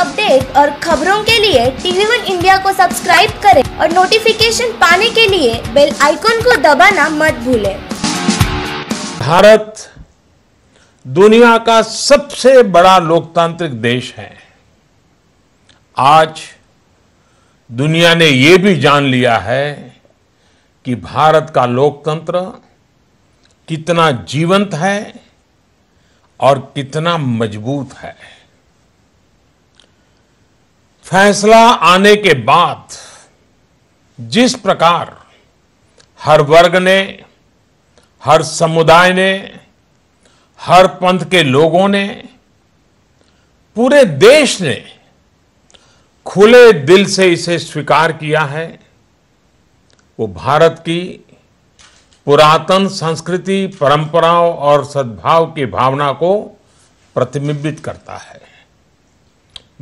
Update और खबरों के लिए टीवी वन इंडिया को सब्सक्राइब करें और नोटिफिकेशन पाने के लिए बेल आइकॉन को दबाना मत भूलें। भारत दुनिया का सबसे बड़ा लोकतांत्रिक देश है आज दुनिया ने ये भी जान लिया है कि भारत का लोकतंत्र कितना जीवंत है और कितना मजबूत है फैसला आने के बाद जिस प्रकार हर वर्ग ने हर समुदाय ने हर पंथ के लोगों ने पूरे देश ने खुले दिल से इसे स्वीकार किया है वो भारत की पुरातन संस्कृति परंपराओं और सद्भाव की भावना को प्रतिबिंबित करता है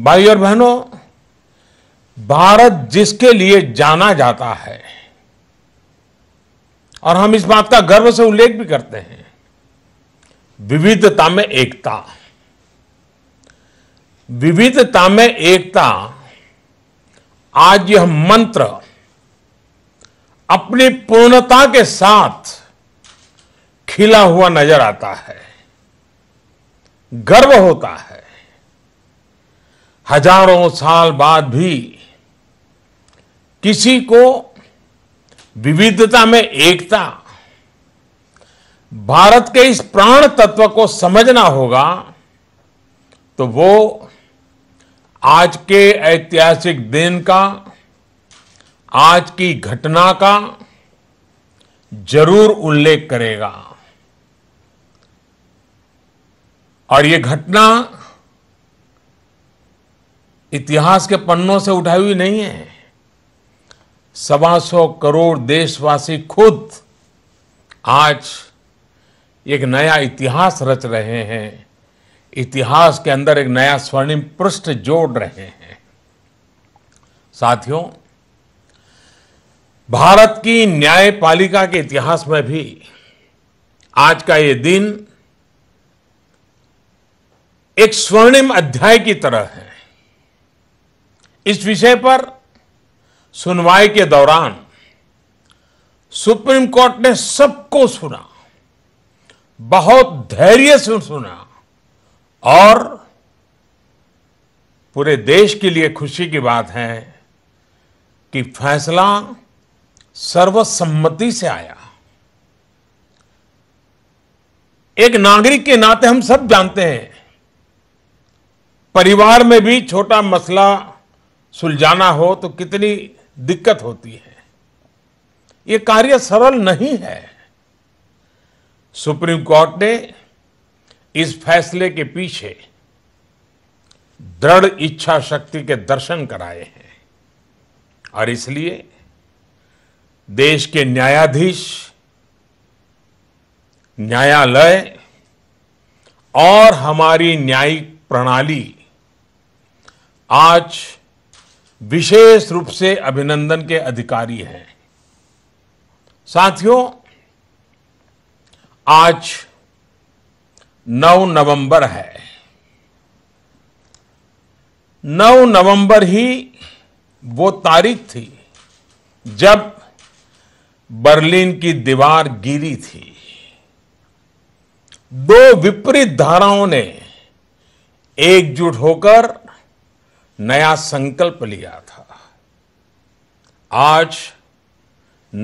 भाई और बहनों भारत जिसके लिए जाना जाता है और हम इस बात का गर्व से उल्लेख भी करते हैं विविधता में एकता विविधता में एकता आज यह मंत्र अपनी पूर्णता के साथ खिला हुआ नजर आता है गर्व होता है हजारों साल बाद भी किसी को विविधता में एकता भारत के इस प्राण तत्व को समझना होगा तो वो आज के ऐतिहासिक दिन का आज की घटना का जरूर उल्लेख करेगा और ये घटना इतिहास के पन्नों से उठाई हुई नहीं है सवा सौ करोड़ देशवासी खुद आज एक नया इतिहास रच रहे हैं इतिहास के अंदर एक नया स्वर्णिम पृष्ठ जोड़ रहे हैं साथियों भारत की न्यायपालिका के इतिहास में भी आज का ये दिन एक स्वर्णिम अध्याय की तरह है इस विषय पर सुनवाई के दौरान सुप्रीम कोर्ट ने सबको सुना बहुत धैर्य से सुना और पूरे देश के लिए खुशी की बात है कि फैसला सर्वसम्मति से आया एक नागरिक के नाते हम सब जानते हैं परिवार में भी छोटा मसला सुलझाना हो तो कितनी दिक्कत होती है ये कार्य सरल नहीं है सुप्रीम कोर्ट ने इस फैसले के पीछे दृढ़ इच्छा शक्ति के दर्शन कराए हैं और इसलिए देश के न्यायाधीश न्यायालय और हमारी न्यायिक प्रणाली आज विशेष रूप से अभिनंदन के अधिकारी हैं साथियों आज 9 नवंबर है 9 नवंबर ही वो तारीख थी जब बर्लिन की दीवार गिरी थी दो विपरीत धाराओं ने एकजुट होकर नया संकल्प लिया था आज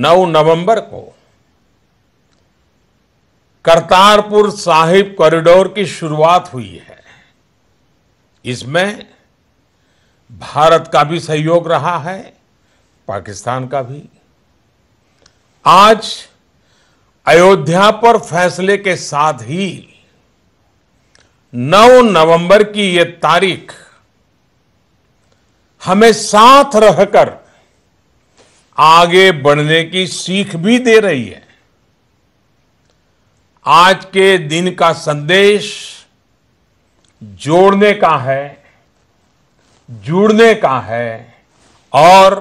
9 नवंबर को करतारपुर साहिब कॉरिडोर की शुरुआत हुई है इसमें भारत का भी सहयोग रहा है पाकिस्तान का भी आज अयोध्या पर फैसले के साथ ही 9 नवंबर की यह तारीख हमें साथ रहकर आगे बढ़ने की सीख भी दे रही है आज के दिन का संदेश जोड़ने का है जुड़ने का है और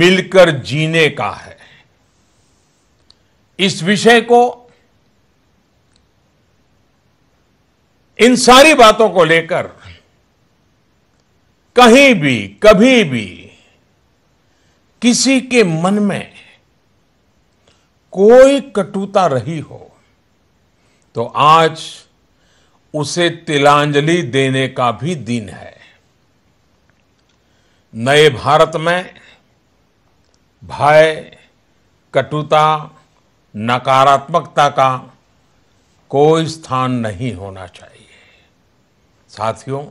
मिलकर जीने का है इस विषय को इन सारी बातों को लेकर कहीं भी कभी भी किसी के मन में कोई कटुता रही हो तो आज उसे तिलांजलि देने का भी दिन है नए भारत में भय कटुता नकारात्मकता का कोई स्थान नहीं होना चाहिए साथियों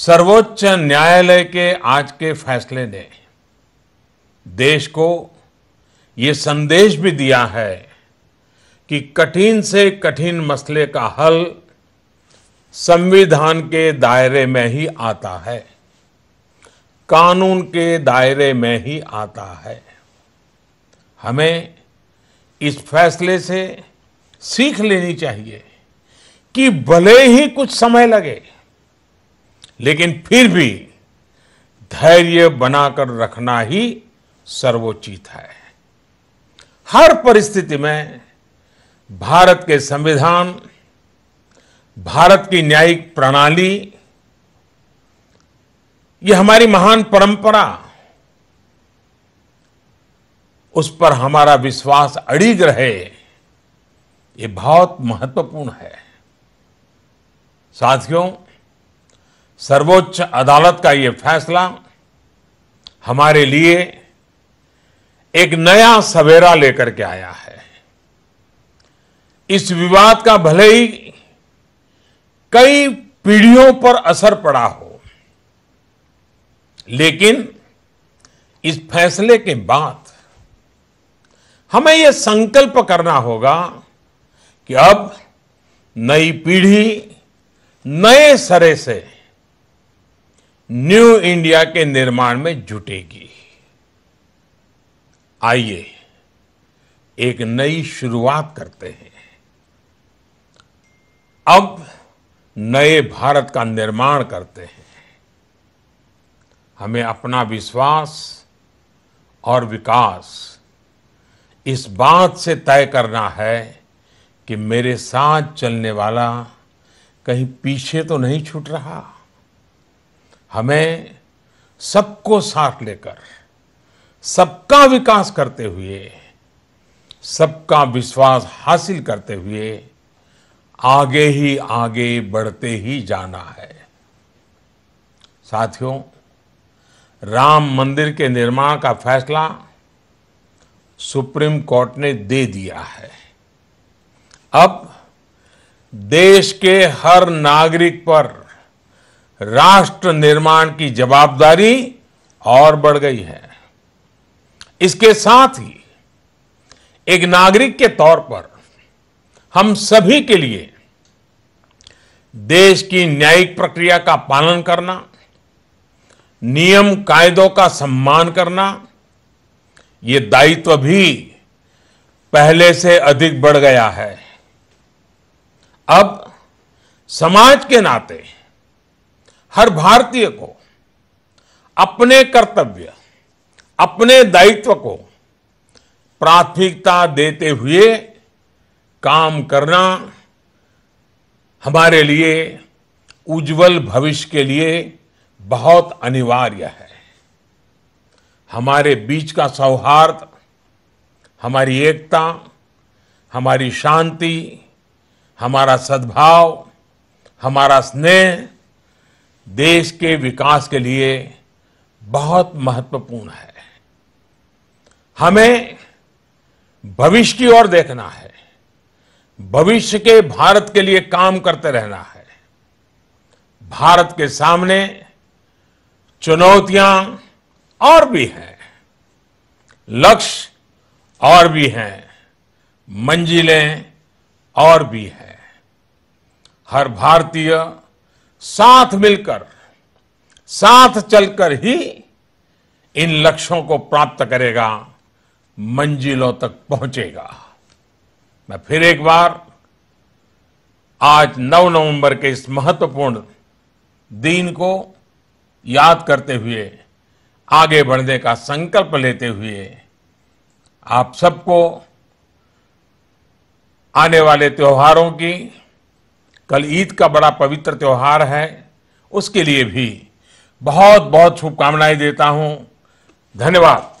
सर्वोच्च न्यायालय के आज के फैसले ने देश को ये संदेश भी दिया है कि कठिन से कठिन मसले का हल संविधान के दायरे में ही आता है कानून के दायरे में ही आता है हमें इस फैसले से सीख लेनी चाहिए कि भले ही कुछ समय लगे लेकिन फिर भी धैर्य बनाकर रखना ही सर्वोचित है हर परिस्थिति में भारत के संविधान भारत की न्यायिक प्रणाली ये हमारी महान परंपरा उस पर हमारा विश्वास अड़िग रहे ये बहुत महत्वपूर्ण है साथियों सर्वोच्च अदालत का ये फैसला हमारे लिए एक नया सवेरा लेकर के आया है इस विवाद का भले ही कई पीढ़ियों पर असर पड़ा हो लेकिन इस फैसले के बाद हमें यह संकल्प करना होगा कि अब नई पीढ़ी नए सरे से न्यू इंडिया के निर्माण में जुटेगी आइए एक नई शुरुआत करते हैं अब नए भारत का निर्माण करते हैं हमें अपना विश्वास और विकास इस बात से तय करना है कि मेरे साथ चलने वाला कहीं पीछे तो नहीं छूट रहा हमें सबको साथ लेकर सबका विकास करते हुए सबका विश्वास हासिल करते हुए आगे ही आगे बढ़ते ही जाना है साथियों राम मंदिर के निर्माण का फैसला सुप्रीम कोर्ट ने दे दिया है अब देश के हर नागरिक पर राष्ट्र निर्माण की जवाबदारी और बढ़ गई है इसके साथ ही एक नागरिक के तौर पर हम सभी के लिए देश की न्यायिक प्रक्रिया का पालन करना नियम कायदों का सम्मान करना ये दायित्व भी पहले से अधिक बढ़ गया है अब समाज के नाते हर भारतीय को अपने कर्तव्य अपने दायित्व को प्राथमिकता देते हुए काम करना हमारे लिए उज्जवल भविष्य के लिए बहुत अनिवार्य है हमारे बीच का सौहार्द हमारी एकता हमारी शांति हमारा सद्भाव हमारा स्नेह देश के विकास के लिए बहुत महत्वपूर्ण है हमें भविष्य की ओर देखना है भविष्य के भारत के लिए काम करते रहना है भारत के सामने चुनौतियां और भी हैं लक्ष्य और भी हैं मंजिलें और भी हैं हर भारतीय साथ मिलकर साथ चलकर ही इन लक्ष्यों को प्राप्त करेगा मंजिलों तक पहुंचेगा मैं फिर एक बार आज 9 नवंबर के इस महत्वपूर्ण दिन को याद करते हुए आगे बढ़ने का संकल्प लेते हुए आप सबको आने वाले त्योहारों की कल ईद का बड़ा पवित्र त्यौहार है उसके लिए भी बहुत बहुत शुभकामनाएं देता हूं धन्यवाद